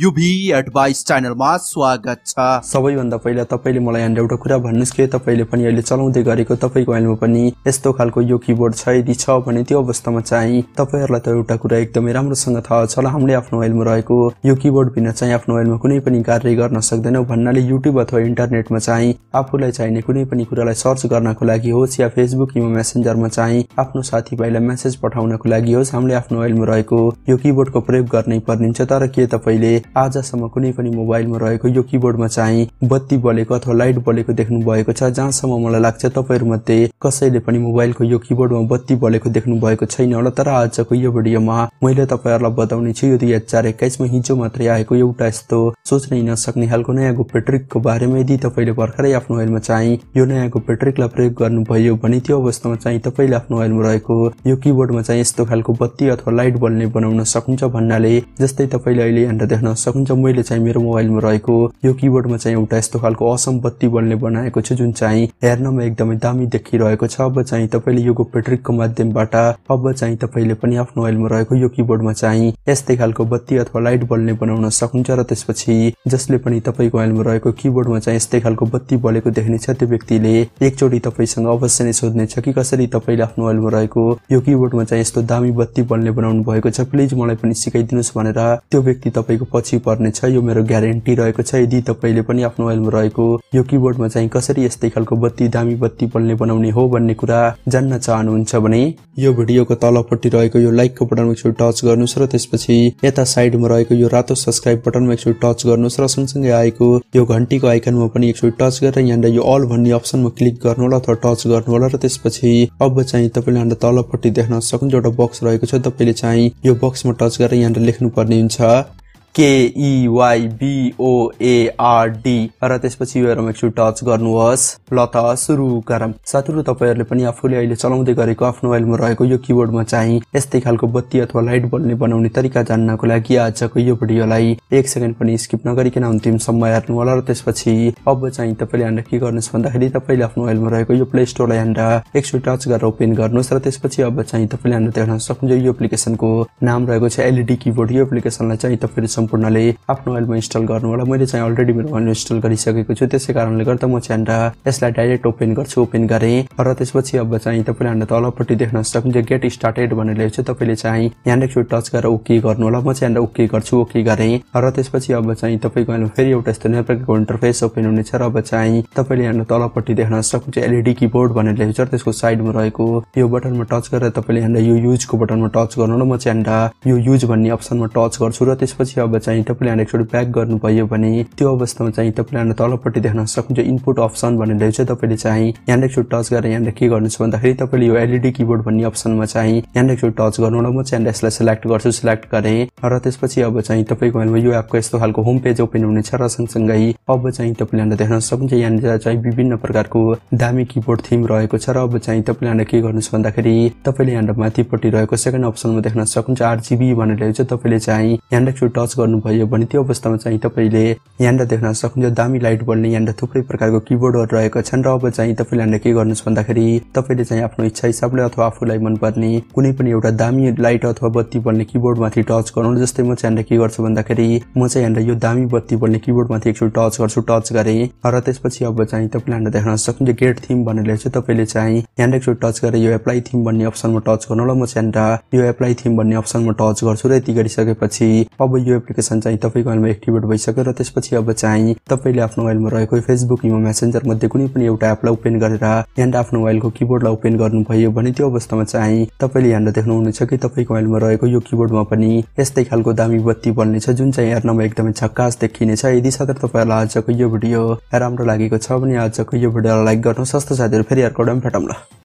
UV advice च्यानलमा स्वागत छ सबैभन्दा पहिला तपाईँले मलाई यहाँ एउटा कुरा भन्नुहोस् कि तपाईँले पनि अहिले चलाउँदै गरेको तपाईँको मोबाइलमा पनि यस्तो खालको यो किबोर्ड छ यदि छ भने त्यो अवस्थामा चाहिँ तपाईँहरूलाई त एउटा कुरा एकदमै राम्रोसँग थाहा छ होला हामीले आफ्नो मोबाइलमा रहेको यो किबोर्ड बिना चाहिँ आफ्नो मोबाइलमा कुनै पनि कार्य गर्न सक्दैनौँ भन्नाले युट्युब अथवा इन्टरनेटमा चाहिँ आफूलाई चाहिने कुनै पनि कुरालाई सर्च गर्नको लागि होस् या फेसबुक किमा मेसेन्जरमा चाहिँ आफ्नो साथीभाइलाई मेसेज पठाउनको लागि होस् हामीले आफ्नो मोबाइलमा रहेको यो किबोर्डको प्रयोग गर्नै पर्ने हुन्छ तर के तपाईँले आजसम्म कुनै पनि मोबाइलमा रहेको यो किबोर्डमा चाहिँ बत्ती बलेको अथवा लाइट बलेको देख्नु भएको छ जहाँसम्म मलाई लाग्छ मध्ये कसैले पनि मोबाइलको यो किबोर्डमा बत्ती बलेको देख्नु भएको छैन होला तर आजको यो भिडियोमा मैले तपाईँहरूलाई बताउने छु यो दुई हजार एक्काइसमा हिजो मात्रै आएको एउटा यस्तो सोच्नै नसक्ने खालको नयाँ गोप्य ट्रिकको बारेमा यदि तपाईँले भर्खरै आफ्नो मोबाइलमा चाहिँ यो नयाँ गोप्य ट्रिकलाई प्रयोग गर्नुभयो भने त्यो अवस्थामा चाहिँ तपाईँले आफ्नो मोबाइलमा रहेको यो किबोर्डमा चाहिँ यस्तो खालको बत्ती अथवा लाइट बल्ने बनाउन सक्नुहुन्छ भन्नाले जस्तै तपाईँले अहिले यहाँ देख्न सक्नुहुन्छ मैले चाहिँ मेरो मोबाइलमा रहेको यो किबोर्डमा चाहिँ एउटा यस्तो खालको असम बत्ती बल्ने बनाएको छु जुन चाहिँ हेर्नमा एकदमै दामी देखिरहेको छ अब चाहिँ तपाईँले यो पेट्रिकको माध्यमबाट अब चाहिँ तपाईँले पनि आफ्नो मोबाइलमा रहेको यो किबोर्डमा चाहिँ यस्तै खालको बत्ती अथवा लाइट बल्ने बनाउन सकिन्छ र त्यसपछि जसले पनि तपाईँको एलमा रहेको किबोर्डमा चाहिँ यस्तै खालको बत्ती बलेको देख्नेछ त्यो व्यक्तिले एकचोटि तपाईँसँग अवश्य नै सोध्नेछ कि कसरी तपाईँले आफ्नो ऐलमा रहेको यो किबोर्डमा चाहिँ यस्तो दामी बत्ती बल्ने बनाउनु भएको छ प्लिज मलाई पनि सिकाइदिनुहोस् भनेर त्यो व्यक्ति तपाईँको पछि पर्नेछ यो मेरो ग्यारेन्टी रहेको छ यदि तपाईँले पनि आफ्नो ऐलमा रहेको यो किबोर्डमा चाहिँ कसरी यस्तै खालको बत्ती दामी बत्ती बल्ने बनाउने हो भन्ने कुरा जान्न चाहनुहुन्छ भने यो भिडियोको तलपट्टि रहेको यो लाइकको बटनमा टच गर्नुहोस् र त्यसपछि त्यसपछि यता साइडमा रहेको यो रातो सब्सक्राइब बटनमा एकचोटि टच गर्नुहोस् र सँगसँगै आएको यो घन्टीको आइकनमा पनि एकचोटि टच गरेर यहाँनिर यो अल भन्ने अप्सनमा क्लिक गर्नु होला अथवा टच गर्नु होला र त्यसपछि अब चाहिँ तपाईँले यहाँनिर तलपट्टि देख्न सक्नुहुन्छ एउटा बक्स रहेको छ तपाईँले चाहिँ यो बक्समा टच गरेर यहाँनिर पर्ने हुन्छ केइवाइबिओएआरडी e र त्यसपछि यो टच गर्नुहोस् ल त सुरु गरौँ साथीहरू तपाईँहरूले पनि आफूले अहिले चलाउँदै गरेको आफ्नो मोबाइलमा रहेको यो किबोर्डमा चाहिँ यस्तै खालको बत्ती अथवा लाइट बल्ने बनाउने तरिका जान्नको लागि आजको यो भिडियोलाई एक सेकेन्ड पनि स्किप नगरिकन अन्तिमसम्म हेर्नु होला र त्यसपछि अब चाहिँ तपाईँले हान्दा के गर्नुहोस् भन्दाखेरि तपाईँले आफ्नो मोबाइलमा रहेको यो प्ले स्टोरलाई एक एकचोटि टच गरेर ओपन गर्नुहोस् र त्यसपछि अब चाहिँ तपाईँले हान्दा देख्न सक्नुहुन्छ यो एप्लिकेसनको नाम रहेको छ एलइडी e किबोर्ड यो एप्लिकेसनलाई चाहिँ तपाईँले सम्पूर्णले आफ्नो मोबाइलमा इन्स्टल गर्नु होला मैले चाहिँ अलरेडी मेरो मोबाइल इन्स्टल गरिसकेको छु त्यसै कारणले गर्दा म चाहिँ यसलाई डाइरेक्ट ओपन गर्छु ओपन गरेँ र त्यसपछि अब चाहिँ तपाईँले अन्त तलपट्टि देख्न सक्नुहुन्छ गेट स्टार्टेड भनेर छ तपाईँले चाहिँ यहाँ एकचोटि टच गरेर ओके गर्नु होला म चाहिँ ओके गर्छु ओके गरेँ र त्यसपछि अब चाहिँ तपाईँको फेरि एउटा यस्तो नेटवर्कको इन्टरफेस ओपन हुनेछ र अब चाहिँ तपाईँले यहाँनिर तलपट्टि देख्न सक्नुहुन्छ एलइडी किबोर्ड भनेर लेखेको छ त्यसको साइडमा रहेको यो बटनमा टच गरेर तपाईँले यहाँ यो युजको बटनमा टच गर्नु होला म चाहिँ यो युज भन्ने अप्सनमा टच गर्छु र त्यसपछि अब चाहिँ तपाईँले एकचोटि प्याक गर्नुभयो भने त्यो अवस्थामा चाहिँ तपाईँले तलपट्टि देख्न सक्नुहुन्छ इनपुट अप्सन भनेर चाहिँ तपाईँले चाहिँ यहाँ एकचोटि टच गरेर यहाँनिर के गर्नुहुन्छ भन्दाखेरि तपाईँले यो एलइडी किबोर्ड भन्ने अप्सनमा चाहिँ यहाँनिर एकचोटि टच गर्नु होला म चाहिँ यसलाई सेलेक्ट गर्छु सेलेक्ट गरेँ र त्यसपछि अब चाहिँ तपाईँको मोबाइलमा यो एपको यस्तो खालको होम पेज ओपन हुनेछ र सँगसँगै अब चाहिँ तपाईँले देख्न सक्नुहुन्छ यहाँनिर चाहिँ विभिन्न प्रकारको दामी किबोर्ड थिम रहेको छ र अब चाहिँ तपाईँले के गर्नुहोस् भन्दाखेरि तपाईँले यहाँनिर माथिपट्टि रहेको सेकेन्ड अप्सनमा देख्न सक्नुहुन्छ आरजिबी भनेर चाहिँ तपाईँले चाहिँ यहाँ एकचोटि टच गर्नुभयो भने त्यो अवस्थामा चाहिँ तपाईँले यहाँनिर देख्न सक्नुहुन्छ दामी लाइट बल्ने यहाँनिर थुप्रै प्रकारको किबोर्डहरू रहेका छन् र अब चाहिँ तपाईँले यहाँनिर के गर्नुहोस् भन्दाखेरि तपाईँले चाहिँ आफ्नो इच्छा हिसाबले अथवा आफूलाई मनपर्ने कुनै पनि एउटा दामी लाइट अथवा बत्ती बल्ने किबोर्डमाथि टच गर्नु जस्तै म चाहिँ यहाँनिर के गर्छु भन्दाखेरि म चाहिँ यहाँनिर यो दामी बत्ती बल्ने किबोर्डमाथि एकचोटि टच गर्छु टच गरेँ र त्यसपछि अब चाहिँ तपाईँले यहाँनिर देख्न सक्नुहुन्छ गेट थिम भनेर चाहिँ तपाईँले चाहिँ यहाँनिर एकचोटि टच गरेर यो एप्लाई थिम भन्ने अप्सनमा टच गर्नु होला म चाहिँ यहाँनिर यो एप्लाई थिम भन्ने अप्सनमा टच गर्छु र यति गरिसकेपछि अब यो नोटिफिकेसन चाहिँ तपाईँको मोबाइलमा एक्टिभेट भइसक्यो र त्यसपछि अब चाहिँ तपाईँले आफ्नो मोबाइलमा रहेको फेसबुक इमो मेसेन्जर मध्ये कुनै पनि एउटा एपलाई ओपन गरेर यहाँनिर आफ्नो मोबाइलको किबोर्डलाई ओपन गर्नुभयो भने त्यो अवस्थामा चाहिँ तपाईँले यहाँ देख्नुहुनेछ कि तपाईँको मोबाइलमा रहेको यो किबोर्डमा पनि यस्तै खालको दामी बत्ती बल्नेछ जुन चाहिँ हेर्नमा एकदमै छक्कास देखिनेछ यदि साथै तपाईँहरूलाई आजको यो भिडियो राम्रो लागेको छ भने आजको यो भिडियोलाई लाइक गर्नुहोस् सस्तो साथीहरू फेरि अर्को डाम फेटौँला